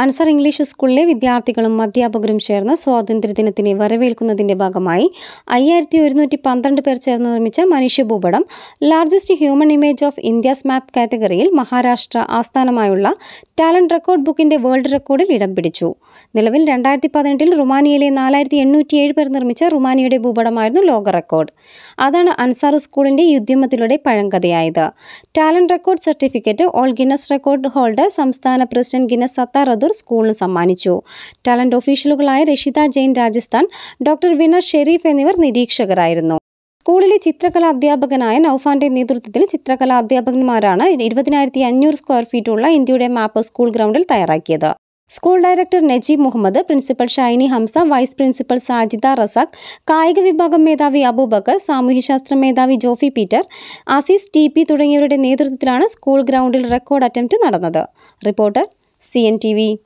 Ansar English സ്കൂളിലെ വിദ്യാർത്ഥികളും അധ്യാപകരും ചേർന്ന് സ്വാതന്ത്ര്യദിനത്തിനെ വരവേൽക്കുന്നതിന്റെ ഭാഗമായി അയ്യായിരത്തി ഒരുന്നൂറ്റി പന്ത്രണ്ട് പേർ ചേർന്ന് നിർമ്മിച്ച മനുഷ്യഭൂപടം largest human image of India's map കാറ്റഗറിയിൽ മഹാരാഷ്ട്ര ആസ്ഥാനമായുള്ള ടാലന്റ് റെക്കോർഡ് ബുക്കിന്റെ വേൾഡ് റെക്കോർഡിൽ ഇടം പിടിച്ചു നിലവിൽ രണ്ടായിരത്തി പതിനെട്ടിൽ റുമാനിയയിലെ നാലായിരത്തി ഏഴ് പേർ നിർമ്മിച്ച റുമാനിയയുടെ ഭൂപടമായിരുന്നു ലോക റെക്കോർഡ് അതാണ് അൻസാർ സ്കൂളിന്റെ ഉദ്യമത്തിലൂടെ പഴങ്കഥയായത് talent record certificate all Guinness record holder സംസ്ഥാന പ്രസിഡന്റ് ഗിന്നസ് സത്താർ ബഹാദൂർ സ്കൂളിന് സമ്മാനിച്ചു ടാലന്റ് ഓഫീഷ്യലുകളായ രഷിത ജെയിൻ രാജസ്ഥാൻ ഡോക്ടർ വിനർ ഷെരീഫ് എന്നിവർ നിരീക്ഷകരായിരുന്നു സ്കൂളിലെ ചിത്രകലാ അധ്യാപകനായ നൌഫാന്റെ നേതൃത്വത്തിൽ ചിത്രകലാ അധ്യാപകന്മാരാണ് ഇരുപതിനായിരത്തി അഞ്ഞൂറ് സ്ക്വയർ ഫീറ്റുള്ള ഇന്ത്യയുടെ മാപ്പ് സ്കൂൾ ഗ്രൗണ്ടിൽ തയ്യാറാക്കിയത് school director Najeeb Muhammad principal Shiny Hamsa vice principal Sajida Razak കായിക വിഭാഗം മേധാവി അബൂബക്കർ സാമൂഹ്യശാസ്ത്ര മേധാവി ജോഫി പീറ്റർ ആസിസ് ടി തുടങ്ങിയവരുടെ നേതൃത്വത്തിലാണ് സ്കൂൾ ഗ്രൗണ്ടിൽ റെക്കോർഡ് അറ്റംപ്റ്റ് നടന്നത് റിപ്പോർട്ടർ CNTV.